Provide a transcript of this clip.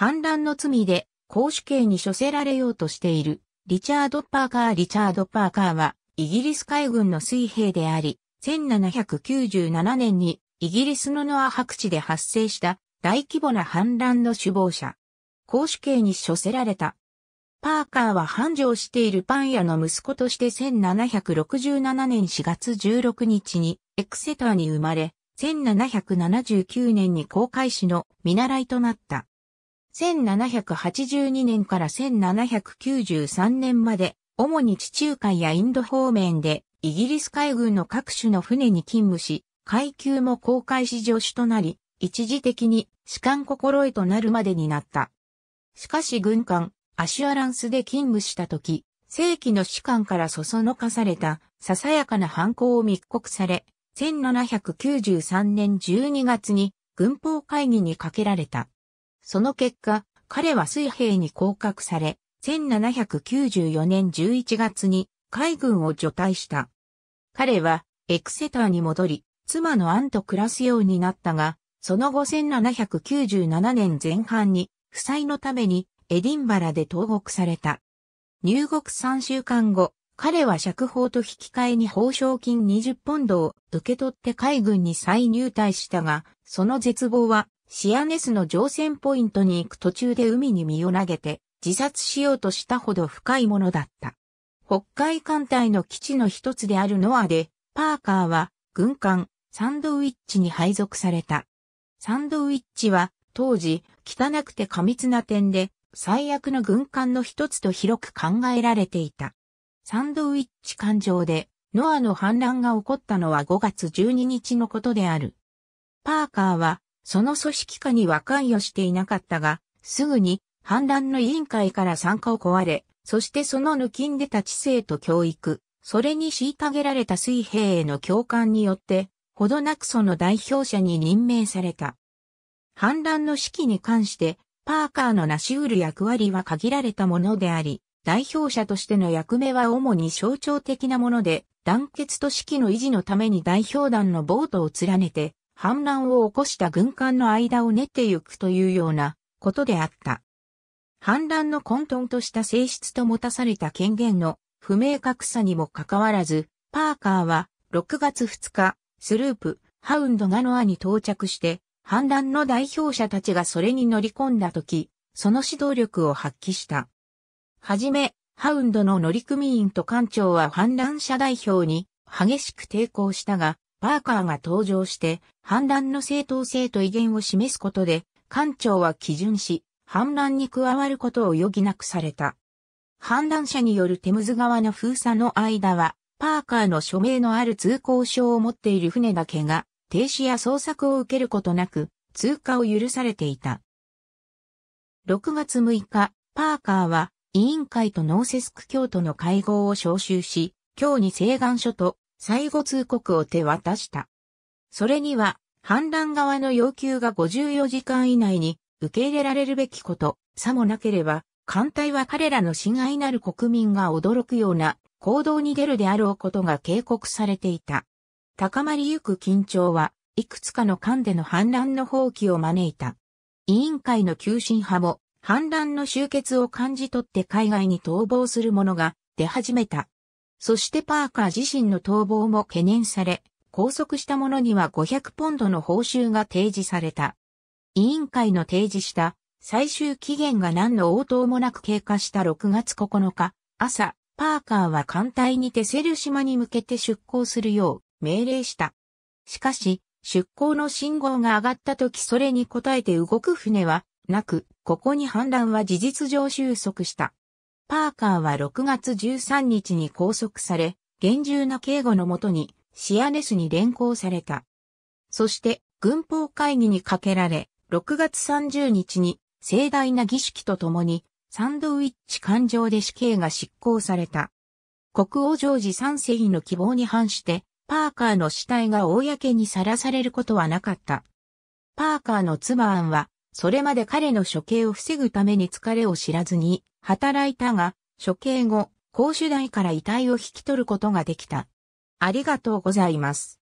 反乱の罪で公主刑に処せられようとしているリチャード・パーカー・リチャード・パーカーはイギリス海軍の水兵であり、1797年にイギリスのノア白地で発生した大規模な反乱の首謀者。公主刑に処せられた。パーカーは繁盛しているパン屋の息子として1767年4月16日にエクセターに生まれ、1779年に公開士の見習いとなった。1782年から1793年まで、主に地中海やインド方面で、イギリス海軍の各種の船に勤務し、階級も公開し助手となり、一時的に士官心得となるまでになった。しかし軍艦、アシュアランスで勤務した時、正規の士官からそそのかされた、ささやかな犯行を密告され、1793年12月に軍法会議にかけられた。その結果、彼は水兵に降格され、1794年11月に海軍を除隊した。彼はエクセターに戻り、妻のアンと暮らすようになったが、その後1797年前半に、負債のためにエディンバラで投獄された。入国3週間後、彼は釈放と引き換えに報奨金20ポンドを受け取って海軍に再入隊したが、その絶望はシアネスの乗船ポイントに行く途中で海に身を投げて自殺しようとしたほど深いものだった。北海艦隊の基地の一つであるノアで、パーカーは軍艦サンドウィッチに配属された。サンドウィッチは当時汚くて過密な点で最悪の軍艦の一つと広く考えられていた。サンドウィッチ艦上でノアの反乱が起こったのは5月12日のことである。パーカーはその組織化には関与していなかったが、すぐに反乱の委員会から参加を壊れ、そしてその抜きんでた知性と教育、それに虐げられた水兵への共感によって、ほどなくその代表者に任命された。反乱の指揮に関して、パーカーの成し得る役割は限られたものであり、代表者としての役目は主に象徴的なもので、団結と指揮の維持のために代表団のボートを連ねて、反乱を起こした軍艦の間を練ってゆくというようなことであった。反乱の混沌とした性質と持たされた権限の不明確さにもかかわらず、パーカーは6月2日、スループ、ハウンドガノアに到着して、反乱の代表者たちがそれに乗り込んだ時、その指導力を発揮した。はじめ、ハウンドの乗組員と艦長は反乱者代表に激しく抵抗したが、パーカーが登場して、反乱の正当性と威厳を示すことで、艦長は基準し、反乱に加わることを余儀なくされた。反乱者によるテムズ川の封鎖の間は、パーカーの署名のある通行証を持っている船だけが、停止や捜索を受けることなく、通過を許されていた。6月6日、パーカーは、委員会とノーセスク教徒の会合を招集し、今日に西岸書と最後通告を手渡した。それには、反乱側の要求が54時間以内に受け入れられるべきこと、さもなければ、艦隊は彼らの親愛なる国民が驚くような行動に出るであろうことが警告されていた。高まりゆく緊張は、いくつかの艦での反乱の放棄を招いた。委員会の急進派も、反乱の終結を感じ取って海外に逃亡する者が出始めた。そしてパーカー自身の逃亡も懸念され、拘束した者には500ポンドの報酬が提示された。委員会の提示した最終期限が何の応答もなく経過した6月9日、朝、パーカーは艦隊にてセル島に向けて出港するよう命令した。しかし、出港の信号が上がった時それに応えて動く船はなく、ここに反乱は事実上収束した。パーカーは6月13日に拘束され、厳重な警護のもとにシアネスに連行された。そして軍法会議にかけられ、6月30日に盛大な儀式とともにサンドウィッチ艦上で死刑が執行された。国王ジョージ三世の希望に反して、パーカーの死体が公にさらされることはなかった。パーカーの妻アンは、それまで彼の処刑を防ぐために疲れを知らずに、働いたが、処刑後、公主台から遺体を引き取ることができた。ありがとうございます。